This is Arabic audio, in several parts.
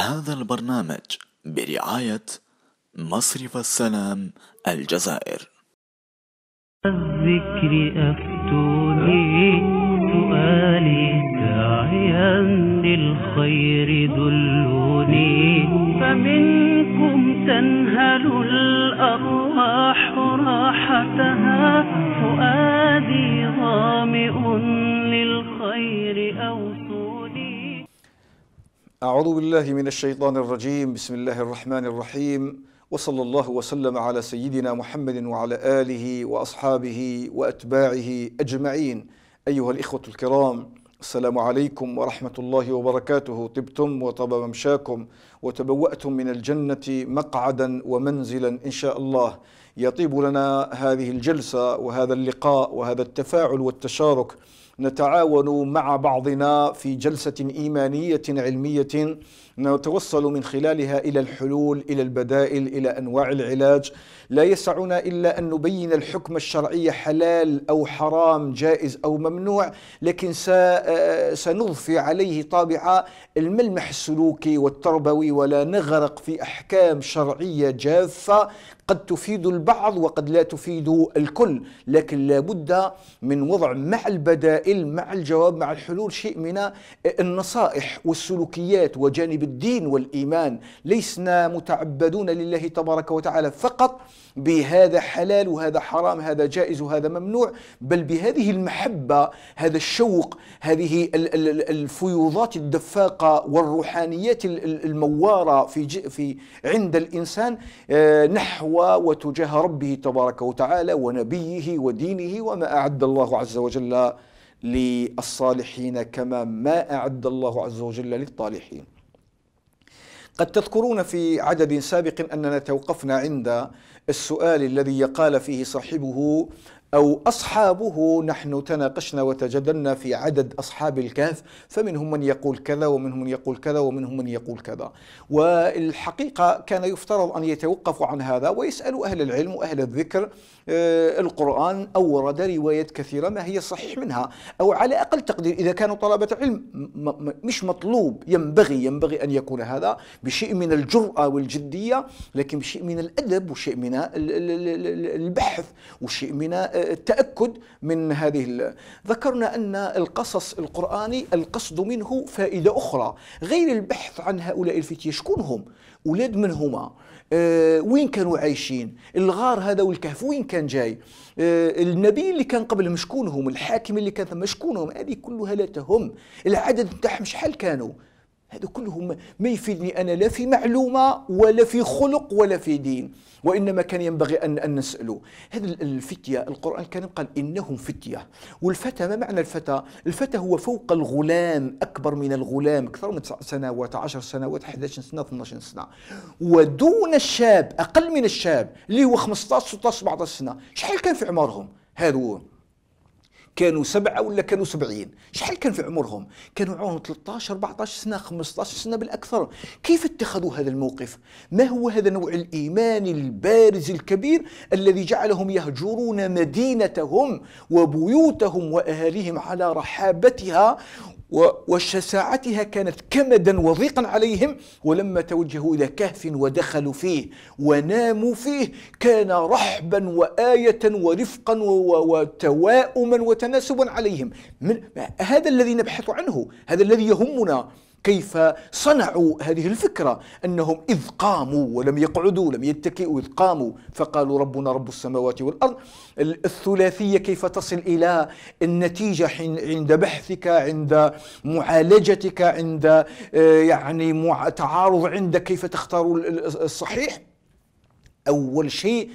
هذا البرنامج برعاية مصرف السلام الجزائر الذكر أفتوني سؤالي داعيا للخير دلوني فمنكم تنهل الأرواح راحتها فؤادي ظامئ للخير أو أعوذ بالله من الشيطان الرجيم بسم الله الرحمن الرحيم وصلى الله وسلم على سيدنا محمد وعلى آله وأصحابه وأتباعه أجمعين أيها الإخوة الكرام السلام عليكم ورحمة الله وبركاته طبتم وطاب ممشاكم وتبوأتم من الجنة مقعدا ومنزلا إن شاء الله يطيب لنا هذه الجلسة وهذا اللقاء وهذا التفاعل والتشارك نتعاون مع بعضنا في جلسة إيمانية علمية نتوصل من خلالها إلى الحلول إلى البدائل إلى أنواع العلاج لا يسعنا إلا أن نبين الحكم الشرعي حلال أو حرام جائز أو ممنوع لكن سنضفي عليه طابع الملمح السلوكي والتربوي ولا نغرق في أحكام شرعية جافة قد تفيد البعض وقد لا تفيد الكل لكن لابد من وضع مع البدائل مع الجواب مع الحلول شيء من النصائح والسلوكيات وجانب الدين والإيمان ليسنا متعبدون لله تبارك وتعالى فقط بهذا حلال وهذا حرام هذا جائز وهذا ممنوع بل بهذه المحبة هذا الشوق هذه الفيوضات الدفاقة والروحانيات الموارة في في عند الإنسان آه، نحو وتجاه ربه تبارك وتعالى ونبيه ودينه وما أعد الله عز وجل للصالحين كما ما أعد الله عز وجل للطالحين قد تذكرون في عدد سابق أننا توقفنا عند السؤال الذي قال فيه صاحبه أو أصحابه نحن تناقشنا وتجادلنا في عدد أصحاب الكهف فمنهم من يقول كذا ومنهم من يقول كذا ومنهم من يقول كذا والحقيقة كان يفترض أن يتوقفوا عن هذا ويسألوا أهل العلم وأهل الذكر آه، القرآن أورد روايات كثيرة ما هي صحيح منها أو على أقل تقدير إذا كانوا طلبة علم مش مطلوب ينبغي ينبغي أن يكون هذا بشيء من الجرأة والجدية لكن بشيء من الأدب وشيء من البحث وشيء من آه، التأكد من هذه ذكرنا أن القصص القرآني القصد منه فائدة أخرى غير البحث عن هؤلاء الفتية شكون هم أولاد من هما آه وين كانوا عايشين الغار هذا والكهف وين كان جاي آه النبي اللي كان قبلهم شكون هم الحاكم اللي كان ثم شكون هذه كلها لا تهم العدد تاعهم شحال كانوا هذا كلهم ما يفيدني أنا لا في معلومة ولا في خلق ولا في دين وإنما كان ينبغي أن, أن نسأله هذا الفتية القرآن الكريم قال إنهم فتية والفتى ما معنى الفتى؟ الفتى هو فوق الغلام أكبر من الغلام أكثر من تسع سنوات 10 سنوات 11 سنة 12 سنة ودون الشاب أقل من الشاب اللي هو 15 16 17 سنة شحال كان في عمرهم؟ هذو كانوا سبعة ولا كانوا سبعين شحال كان في عمرهم كانوا عمرهم 13 14 سنة 15 سنة بالأكثر كيف اتخذوا هذا الموقف ما هو هذا نوع الإيمان البارز الكبير الذي جعلهم يهجرون مدينتهم وبيوتهم وأهاليهم على رحابتها وشساعتها كانت كمدا وضيقا عليهم ولما توجهوا الى كهف ودخلوا فيه وناموا فيه كان رحبا وايه ورفقا وتواؤما وتناسبا عليهم من هذا الذي نبحث عنه هذا الذي يهمنا كيف صنعوا هذه الفكرة أنهم إذ قاموا ولم يقعدوا لم يتكئوا إذ قاموا فقالوا ربنا رب السماوات والأرض الثلاثية كيف تصل إلى النتيجة عند بحثك عند معالجتك عند آه، يعني تعارض عندك كيف تختار الصحيح أول شيء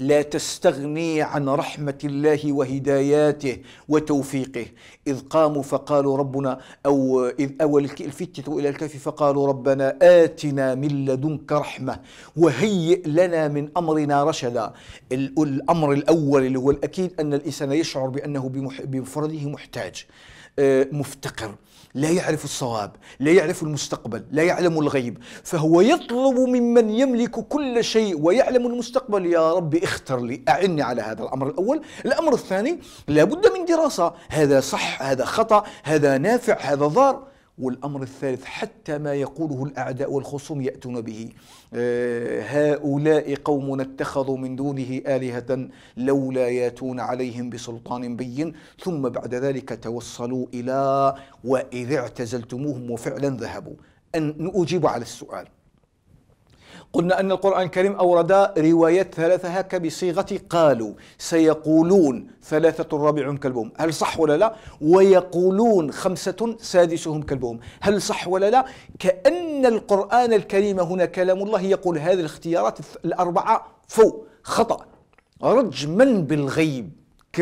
لا تستغني عن رحمة الله وهداياته وتوفيقه إذ قاموا فقالوا ربنا أو إذ أول الفتة إلى الكهف فقالوا ربنا آتنا من لدنك رحمة وهيئ لنا من أمرنا رشدا الأمر الأول اللي هو الأكيد أن الإنسان يشعر بأنه بمفرده محتاج آه، مفتقر لا يعرف الصواب لا يعرف المستقبل لا يعلم الغيب فهو يطلب ممن يملك كل شيء ويعلم المستقبل يا رب اختر لي أعني على هذا الأمر الأول الأمر الثاني لابد من دراسة هذا صح هذا خطأ هذا نافع هذا ضار والأمر الثالث حتى ما يقوله الأعداء والخصوم يأتون به آه، هؤلاء قوم اتخذوا من دونه آلهة لولا ياتون عليهم بسلطان بين ثم بعد ذلك توصلوا إلى وإذا اعتزلتموهم وفعلا ذهبوا أن أجيب على السؤال قلنا أن القرآن الكريم أورد روايات ثلاثة هكا بصيغة قالوا سيقولون ثلاثة رابعهم كلبهم هل صح ولا لا ويقولون خمسة سادسهم كلبهم هل صح ولا لا كأن القرآن الكريم هنا كلام الله يقول هذه الاختيارات الأربعة فوق خطأ رجما بالغيب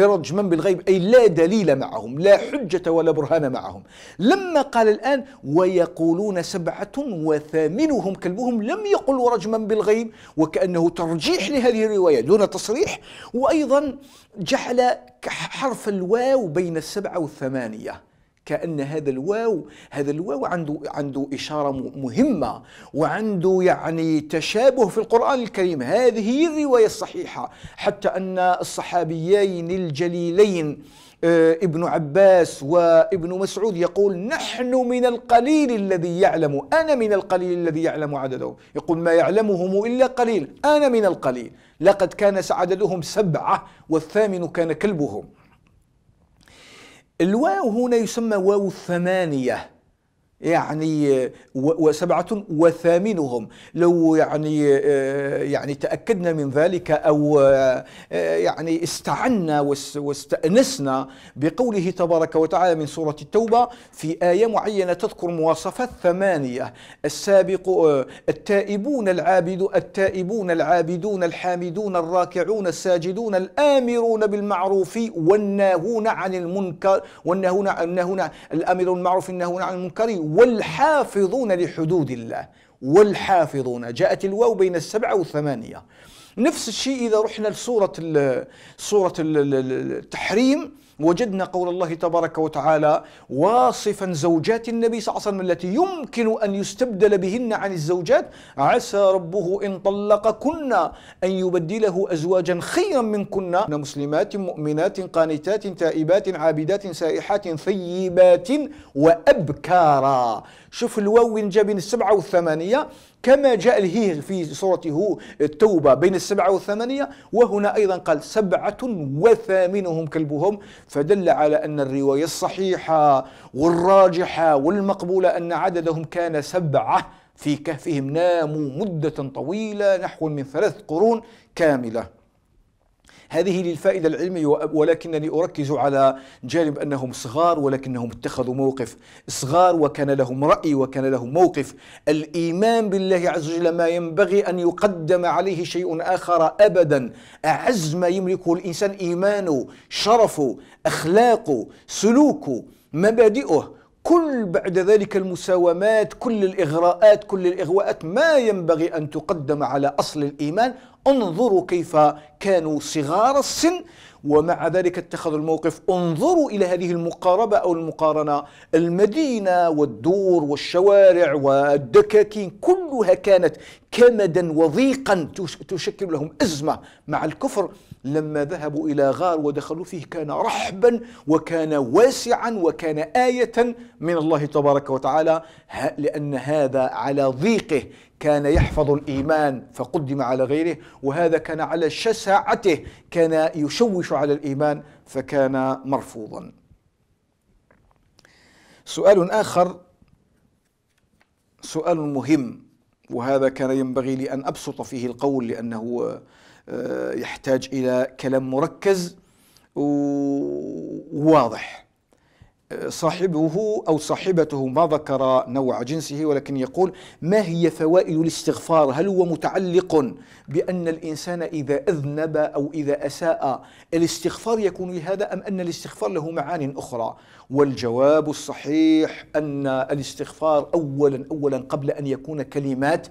إنكار بالغيب أي لا دليل معهم لا حجة ولا برهان معهم لما قال الآن ويقولون سبعة وثامنهم كلبهم لم يقل رجما بالغيب وكأنه ترجيح لهذه الرواية دون تصريح وأيضا جعل حرف الواو بين السبعة والثمانية كأن هذا الواو هذا الواو عنده عنده إشارة مهمة وعنده يعني تشابه في القرآن الكريم هذه هي الرواية الصحيحة حتى أن الصحابيين الجليلين آه، ابن عباس وابن مسعود يقول نحن من القليل الذي يعلم أنا من القليل الذي يعلم عددهم يقول ما يعلمهم إلا قليل أنا من القليل لقد كان عددهم سبعة والثامن كان كلبهم الواو هنا يسمى واو الثمانية يعني وسبعة وثامنهم لو يعني آه، يعني تأكدنا من ذلك أو آه، يعني استعنا واستأنسنا بقوله تبارك وتعالى من سورة التوبة في آية معينة تذكر مواصفات ثمانية السابق آه، التائبون العابد التائبون العابدون الحامدون الراكعون الساجدون الآمرون بالمعروف والناهون عن المنكر والناهون الناهون الآمرون بالمعروف والناهون عن المنكر والحافظون لحدود الله والحافظون جاءت الواو بين السبعة والثمانية نفس الشيء إذا رحنا لسورة سورة التحريم وجدنا قول الله تبارك وتعالى واصفا زوجات النبي صلى الله عليه وسلم التي يمكن أن يستبدل بهن عن الزوجات عسى ربه إن طلقكن أن يبدله أزواجا خيرا منكن مسلمات مؤمنات قانتات تائبات عابدات سائحات ثيبات وأبكارا شوف الواو وين جاب السبعة والثمانية كما جاء الهيغ في سورته التوبة بين السبعة والثمانية وهنا أيضا قال سبعة وثامنهم كلبهم فدل على أن الرواية الصحيحة والراجحة والمقبولة أن عددهم كان سبعة في كهفهم ناموا مدة طويلة نحو من ثلاث قرون كاملة هذه للفائدة العلمية ولكنني أركز على جانب أنهم صغار ولكنهم اتخذوا موقف صغار وكان لهم رأي وكان لهم موقف الإيمان بالله عز وجل ما ينبغي أن يقدم عليه شيء آخر أبدا أعز ما يملكه الإنسان إيمانه شرفه أخلاقه سلوكه مبادئه كل بعد ذلك المساومات كل الإغراءات كل الإغواءات ما ينبغي أن تقدم على أصل الإيمان انظروا كيف كانوا صغار السن ومع ذلك اتخذوا الموقف انظروا إلى هذه المقاربة أو المقارنة المدينة والدور والشوارع والدكاكين كلها كانت كمدا وضيقا تشكل لهم أزمة مع الكفر لما ذهبوا إلى غار ودخلوا فيه كان رحبا وكان واسعا وكان آية من الله تبارك وتعالى لأن هذا على ضيقه كان يحفظ الإيمان فقدم على غيره وهذا كان على شساعته كان يشوش على الإيمان فكان مرفوضا سؤال آخر سؤال مهم وهذا كان ينبغي لي أن أبسط فيه القول لأنه آه، يحتاج إلى كلام مركز وواضح صاحبه أو صاحبته ما ذكر نوع جنسه ولكن يقول ما هي فوائد الاستغفار هل هو متعلق بأن الإنسان إذا أذنب أو إذا أساء الاستغفار يكون لهذا أم أن الاستغفار له معان أخرى والجواب الصحيح أن الاستغفار أولا أولا قبل أن يكون كلمات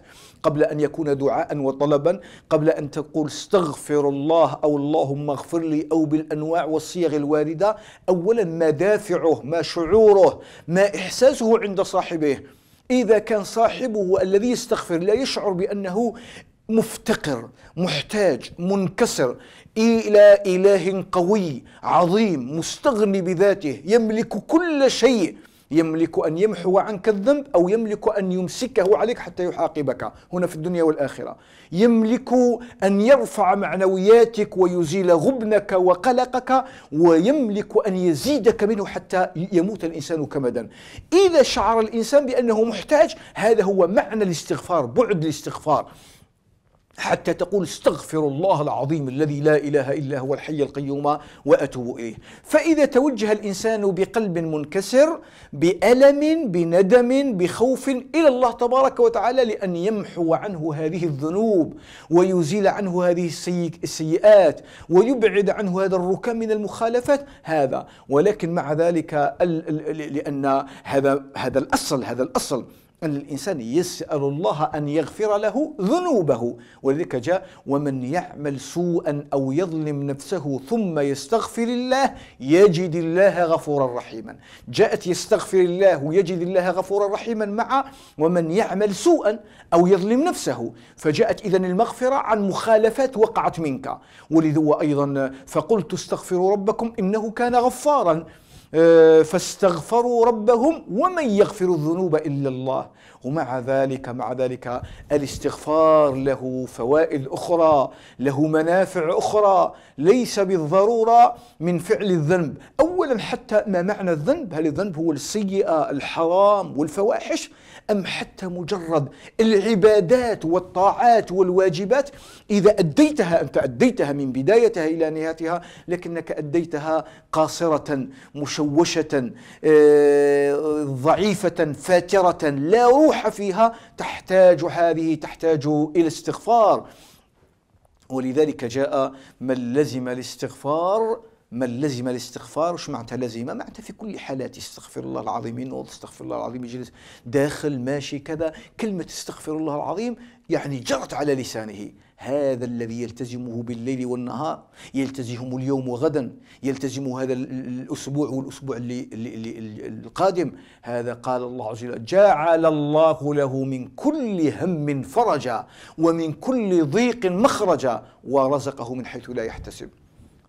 قبل أن يكون دعاء وطلبا قبل أن تقول استغفر الله أو اللهم اغفر لي أو بالأنواع والصيغ الواردة أولا ما دافعه ما شعوره ما إحساسه عند صاحبه إذا كان صاحبه الذي يستغفر لا يشعر بأنه مفتقر محتاج منكسر الى اله قوي عظيم مستغني بذاته يملك كل شيء يملك أن يمحو عنك الذنب أو يملك أن يمسكه عليك حتى يحاقبك هنا في الدنيا والآخرة يملك أن يرفع معنوياتك ويزيل غبنك وقلقك ويملك أن يزيدك منه حتى يموت الإنسان كمدا إذا شعر الإنسان بأنه محتاج هذا هو معنى الاستغفار بعد الاستغفار حتى تقول استغفر الله العظيم الذي لا اله الا هو الحي القيوم واتوب اليه فاذا توجه الانسان بقلب منكسر بالم بندم بخوف الى الله تبارك وتعالى لان يمحو عنه هذه الذنوب ويزيل عنه هذه السيئات ويبعد عنه هذا الركام من المخالفات هذا ولكن مع ذلك لان هذا هذا الاصل هذا الاصل أن الإنسان يسأل الله أن يغفر له ذنوبه ولذلك جاء ومن يعمل سوءا أو يظلم نفسه ثم يستغفر الله يجد الله غفورا رحيما جاءت يستغفر الله ويجد الله غفورا رحيما مع ومن يعمل سوءا أو يظلم نفسه فجاءت إذن المغفرة عن مخالفات وقعت منك ولذو أيضا فقلت استغفروا ربكم إنه كان غفارا آه، فاستغفروا ربهم ومن يغفر الذنوب إلا الله ومع ذلك مع ذلك الاستغفار له فوائد أخرى له منافع أخرى ليس بالضرورة من فعل الذنب أولا حتى ما معنى الذنب هل الذنب هو السيئة الحرام والفواحش أم حتى مجرد العبادات والطاعات والواجبات إذا أديتها أنت أديتها من بدايتها إلى نهايتها لكنك أديتها قاصرة مشوهة مشوشة آه، ضعيفة فاترة لا روح فيها تحتاج هذه تحتاج إلى استغفار ولذلك جاء من لزم الاستغفار من لزم الاستغفار وش معناتها لزمه معناتها في كل حالات استغفر الله العظيم ينوض استغفر الله العظيم يجلس داخل ماشي كذا كلمة استغفر الله العظيم يعني جرت على لسانه هذا الذي يلتزمه بالليل والنهار يلتزمه اليوم وغدا يلتزم هذا الأسبوع والأسبوع اللي اللي اللي القادم هذا قال الله عز وجل جعل الله له من كل هم فرجا ومن كل ضيق مخرجا ورزقه من حيث لا يحتسب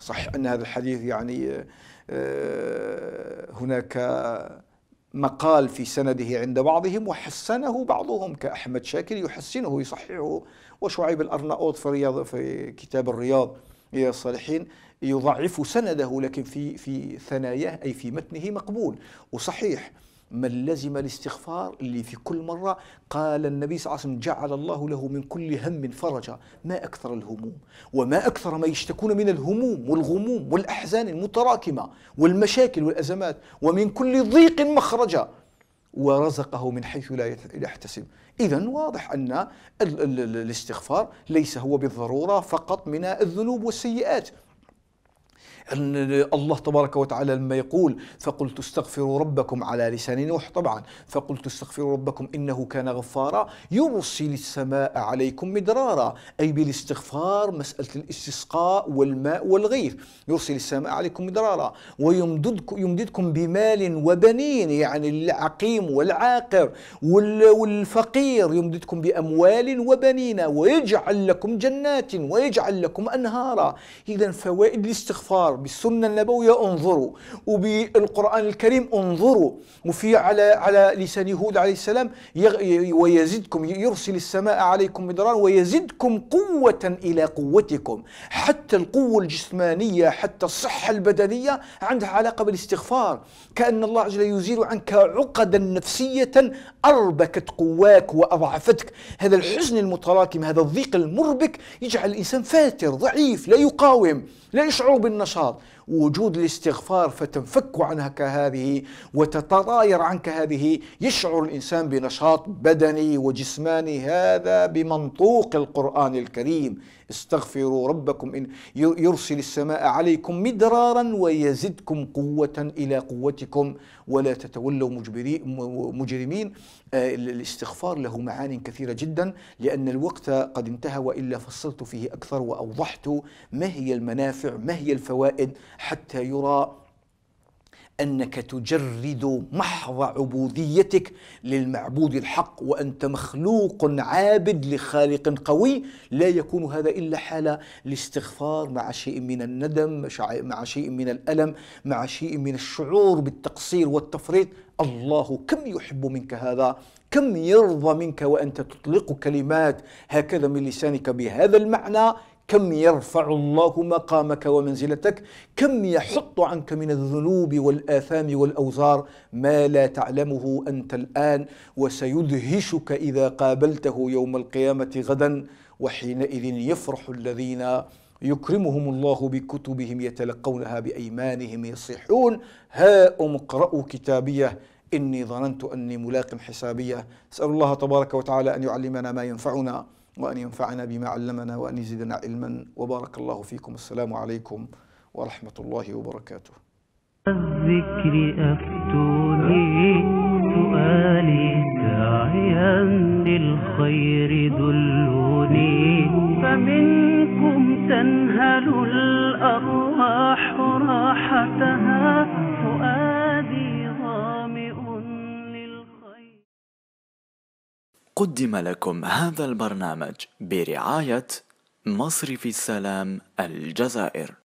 صح أن هذا الحديث يعني آه، هناك مقال في سنده عند بعضهم وحسنه بعضهم كأحمد شاكر يحسنه يصححه وشعيب الأرناؤوط في رياض في كتاب الرياض إلى الصالحين يضعف سنده لكن في في ثناياه أي في متنه مقبول وصحيح من لزم الاستغفار اللي في كل مرة قال النبي صلى الله عليه وسلم جعل الله له من كل هم فرجا ما أكثر الهموم وما أكثر ما يشتكون من الهموم والغموم والأحزان المتراكمة والمشاكل والأزمات ومن كل ضيق مخرجا ورزقه من حيث لا يحتسب إذا واضح أن الاستغفار ليس هو بالضرورة فقط من الذنوب والسيئات الله تبارك وتعالى لما يقول فقلت استغفروا ربكم على لسان نوح طبعا فقلت استغفروا ربكم إنه كان غفارا يرسل السماء عليكم مدرارا أي بالاستغفار مسألة الاستسقاء والماء والغيث يرسل السماء عليكم مدرارا ويمددكم يمددكم بمال وبنين يعني العقيم والعاقر والفقير يمددكم بأموال وبنين ويجعل لكم جنات ويجعل لكم أنهارا إذا فوائد الاستغفار بالسنة النبوية انظروا وبالقرآن الكريم انظروا وفي على على لسان هود عليه السلام ويزدكم يرسل السماء عليكم مدرارا ويزدكم قوة إلى قوتكم حتى القوة الجسمانية حتى الصحة البدنية عندها علاقة بالاستغفار كأن الله عز وجل يزيل عنك عقدا نفسية أربكت قواك وأضعفتك هذا الحزن المتراكم هذا الضيق المربك يجعل الإنسان فاتر ضعيف لا يقاوم لا يشعروا بالنشاط وجود الاستغفار فتنفك عنك هذه وتتطاير عنك هذه يشعر الانسان بنشاط بدني وجسماني هذا بمنطوق القران الكريم استغفروا ربكم ان يرسل السماء عليكم مدرارا ويزدكم قوه الى قوتكم ولا تتولوا مجرمين آه، الاستغفار له معان كثيره جدا لان الوقت قد انتهى والا فصلت فيه اكثر واوضحت ما هي المنافع ما هي الفوائد حتى يرى انك تجرد محض عبوديتك للمعبود الحق وانت مخلوق عابد لخالق قوي لا يكون هذا الا حاله الاستغفار مع شيء من الندم مع شيء من الالم مع شيء من الشعور بالتقصير والتفريط الله كم يحب منك هذا كم يرضى منك وانت تطلق كلمات هكذا من لسانك بهذا المعنى كم يرفع الله مقامك ومنزلتك كم يحط عنك من الذنوب والآثام والأوزار ما لا تعلمه أنت الآن وسيدهشك إذا قابلته يوم القيامة غدا وحينئذ يفرح الذين يكرمهم الله بكتبهم يتلقونها بأيمانهم يصيحون هاؤم اقرأوا كتابيه إني ظننت أني ملاق حسابيه أسأل الله تبارك وتعالى أن يعلمنا ما ينفعنا وأن ينفعنا بما علمنا وأن يزيدنا علما وبارك الله فيكم السلام عليكم ورحمة الله وبركاته الذكر أفتوني سؤالي داعيا للخير دلوني فمنكم تنهل الأرض قدم لكم هذا البرنامج برعاية مصرف السلام الجزائر